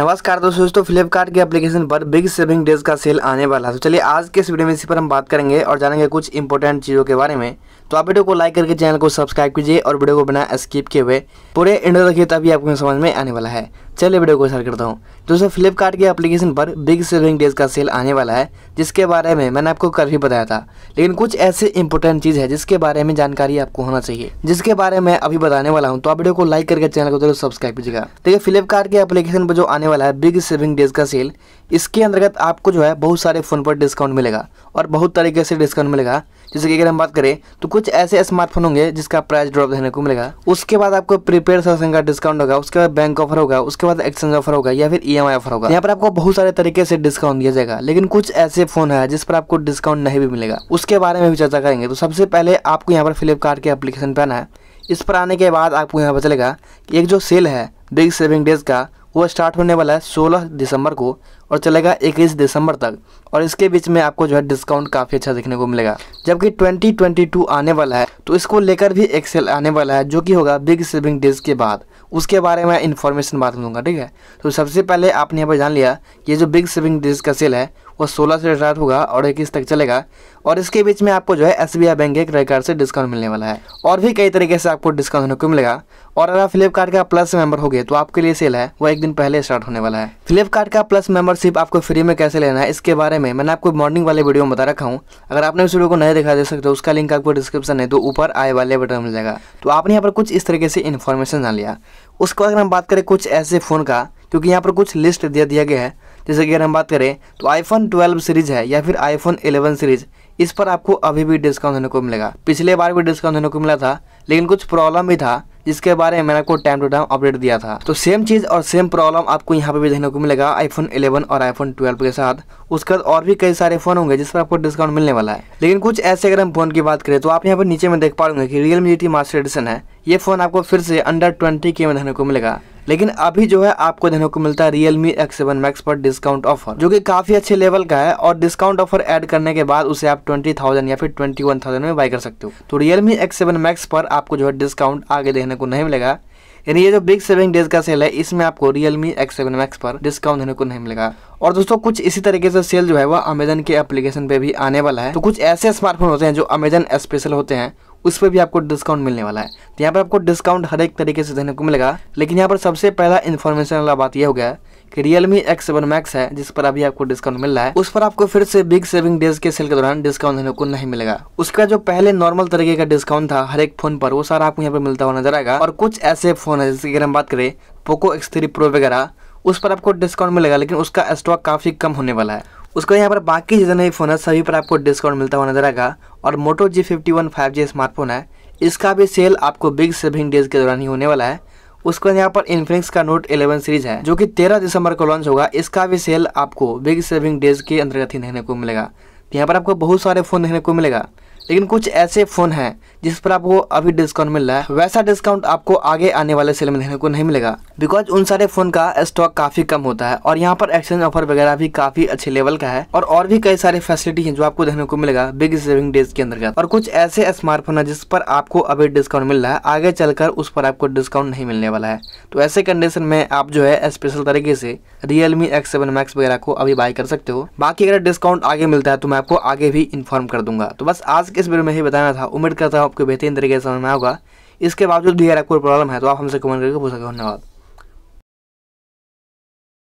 नमस्कार दोस्तों दोस्तों फ्लिपकार्ट के एप्लीकेशन पर बिग सेविंग डेज का सेल आने वाला है तो चलिए आज के इस वीडियो में इसी पर हम बात करेंगे और जानेंगे कुछ इंपॉर्टेंट चीज़ों के बारे में तो आप वीडियो को लाइक करके चैनल को सब्सक्राइब कीजिए और वीडियो को बिना स्किप किए हुए पूरे इंडो रखिए तभी आपको समझ में आने वाला है चलिए वीडियो को शेयर करता हूँ दोस्तों फ्लिपकार्ट के एप्लीकेशन पर बिग सेविंग डेज का सेल आने वाला है जिसके बारे में मैंने आपको कल भी बताया था लेकिन कुछ ऐसे इंपॉर्टेंट चीज़ है जिसके बारे में जानकारी आपको होना चाहिए जिसके बारे में अभी बताने वाला हूँ तो आप वीडियो को लाइक करके चैनल को जरूर सब्सक्राइब कीजिएगा देखिए फ्लिपकार्ट के एप्लीकेशन पर जो आने वाला है बिग सेविंग डेज का सेल इसके अंतर्गत आपको जो है बहुत सारे फ़ोन पर डिस्काउंट मिलेगा और बहुत तरीके से डिस्काउंट मिलेगा जैसे कि अगर हम बात करें तो कुछ ऐसे स्मार्टफोन होंगे जिसका प्राइस ड्रॉप देने को मिलेगा उसके बाद आपको प्रीपेड सैमसंग का डिस्काउंट होगा उसके बाद बैंक ऑफर होगा उसके बाद एक्सचेंज ऑफर होगा या फिर ई e ऑफर होगा यहाँ पर आपको बहुत सारे तरीके से डिस्काउंट दिया जाएगा लेकिन कुछ ऐसे फोन है जिस पर आपको डिस्काउंट नहीं भी मिलेगा उसके बारे में भी चर्चा करेंगे तो सबसे पहले आपको यहाँ पर फ्लिपकार्ट के एप्लीकेशन पर आना है इस पर आने के बाद आपको यहाँ पता चलेगा कि एक जो सेल है बिग सेविंग डेज का वो स्टार्ट होने वाला है सोलह दिसंबर को और चलेगा इक्कीस दिसंबर तक और इसके बीच में आपको जो है डिस्काउंट काफ़ी अच्छा देखने को मिलेगा जबकि 2022 आने वाला है तो इसको लेकर भी एक सेल आने वाला है जो कि होगा बिग सेविंग डेज के बाद उसके बारे में इन्फॉर्मेशन बात दूंगा ठीक है तो सबसे पहले आपने यहाँ पर जान लिया ये जो बिग सेविंग डेज का सेल है वो सोलह से स्टार्ट होगा और इक्कीस तक चलेगा और इसके बीच में आपको जो है एस बैंक के क्रेडिट कार्ड से डिस्काउंट मिलने वाला है और भी कई तरीके से आपको डिस्काउंट होने को मिलेगा और अगर फ्लिपकार्ट का प्लस मेंबर हो गए तो आपके लिए सेल है वो एक दिन पहले स्टार्ट होने वाला है फ्लिपकार्ट का प्लस मेंबर मेंबरशिप आपको फ्री में कैसे लेना है इसके बारे में मैंने आपको मॉर्निंग वाले वीडियो में बता रखा हूँ अगर आपने उस वीडियो को नहीं देखा दे सकते हो उसका लिंक आपको डिस्क्रिप्शन है तो ऊपर आए वाले बटन मिल जाएगा तो आपने यहाँ पर कुछ इस तरीके से इन्फॉर्मेशन जान लिया उसके बाद अगर हम बात करें कुछ ऐसे फ़ोन का क्योंकि यहाँ पर कुछ लिस्ट दे दिया गया है जैसे कि अगर हम बात करें तो आईफोन ट्वेल्व सीरीज़ है या फिर आईफोन 11 सीरीज़ इस पर आपको अभी भी डिस्काउंट होने को मिलेगा पिछले बार भी डिस्काउंट देने को मिला था लेकिन कुछ प्रॉब्लम भी था जिसके बारे में मैंने आपको टाइम टू टाइम अपडेट दिया था तो सेम चीज़ और सेम प्रॉब्लम आपको यहाँ पे भी देखने को मिलेगा आईफोन 11 और आईफोन 12 के साथ उसके बाद और भी कई सारे फोन होंगे जिस पर आपको डिस्काउंट मिलने वाला है लेकिन कुछ ऐसे अगर हम फोन की बात करें तो आप यहाँ पर नीचे में देख पाऊंगे कि Realme G master edition है ये फोन आपको फिर से अंडर ट्वेंटी के में देखने को मिलेगा लेकिन अभी जो है आपको देखने को मिलता है Realme X seven max पर डिस्काउंट ऑफर जो कि काफी अच्छे लेवल का है और डिस्काउंट ऑफर ऐड करने के बाद उसे आप ट्वेंटी थाउजेंड या फिर ट्वेंटी वन थाउजेंड में बाई कर सकते हो तो Realme X seven max पर आपको जो है डिस्काउंट आगे देखने को नहीं मिलेगा यानी ये जो बिग सेविंग डेज का सेल है इसमें आपको एक्स सेवन मैक्स पर डिस्काउंट देने को नहीं मिलेगा और दोस्तों कुछ इसी तरीके से सेल जो है वो अमेजन के एप्लीकेशन पे भी आने वाला है तो कुछ ऐसे स्मार्टफोन होते हैं जो अमेजन स्पेशल होते हैं उस पर भी आपको डिस्काउंट मिलने वाला है तो यहाँ पर आपको डिस्काउंट हर एक तरीके से देखने को मिलेगा लेकिन यहाँ पर सबसे पहला इन्फॉर्मेशन वाला बात यह हो गया कि एक्स सेवन मैक्स है जिस पर अभी आपको डिस्काउंट मिल रहा है उस पर आपको फिर से बिग सेविंग डेज के सेल के दौरान डिस्काउंट देने को नहीं मिलेगा उसका जो पहले नॉर्मल तरीके का डिस्काउंट था हर एक फोन पर वो सारा आपको यहाँ पर मिलता हुआ नजर आएगा और कुछ ऐसे फोन है जैसे अगर हम बात करें पोको एक्स थ्री प्रो वगैरह उस पर आपको डिस्काउंट मिलेगा लेकिन उसका स्टॉक काफ़ी कम होने वाला है उसको यहाँ पर बाकी जितने भी फ़ोन है सभी पर आपको डिस्काउंट मिलता हुआ नजर आएगा और Moto G fifty one five G smartphone है इसका भी सेल आपको बिग सेविंग डेज के दौरान ही होने वाला है उसके बाद यहाँ पर इन्फिनिक्स का नोट 11 सीरीज है जो कि 13 दिसंबर को लॉन्च होगा इसका भी सेल आपको बिग सेविंग डेज के अंतर्गत ही देखने को मिलेगा यहाँ पर आपको बहुत सारे फोन देखने को मिलेगा लेकिन कुछ ऐसे फ़ोन हैं जिस पर आपको अभी डिस्काउंट मिल रहा है वैसा डिस्काउंट आपको आगे आने वाले सेल में देखने को नहीं मिलेगा बिकॉज उन सारे फ़ोन का स्टॉक काफ़ी कम होता है और यहाँ पर एक्सचेंज ऑफर वगैरह भी काफ़ी अच्छे लेवल का है और और भी कई सारे फैसिलिटी है जो आपको देखने को मिलेगा बिग सेविंग डेज के अंतर्गत और कुछ ऐसे स्मार्टफोन है जिस पर आपको अभी डिस्काउंट मिल रहा है आगे चलकर उस पर आपको डिस्काउंट नहीं मिलने वाला है तो ऐसे कंडीशन में आप जो है स्पेशल तरीके से रियलमी एक्स सेवन मैक्स वगैरह को अभी बाय कर सकते हो बाकी अगर डिस्काउंट आगे मिलता है तो मैं आपको आगे भी इन्फॉर्म कर दूंगा तो बस आज इस वीडियो में ही बताना था उम्मीद करता हूँ आपको बेहतरीन तरीके से समझ में होगा इसके बावजूद भी अगर कोई प्रॉब्लम है तो आप हमसे कमेंट करके पूछ सकते धन्यवाद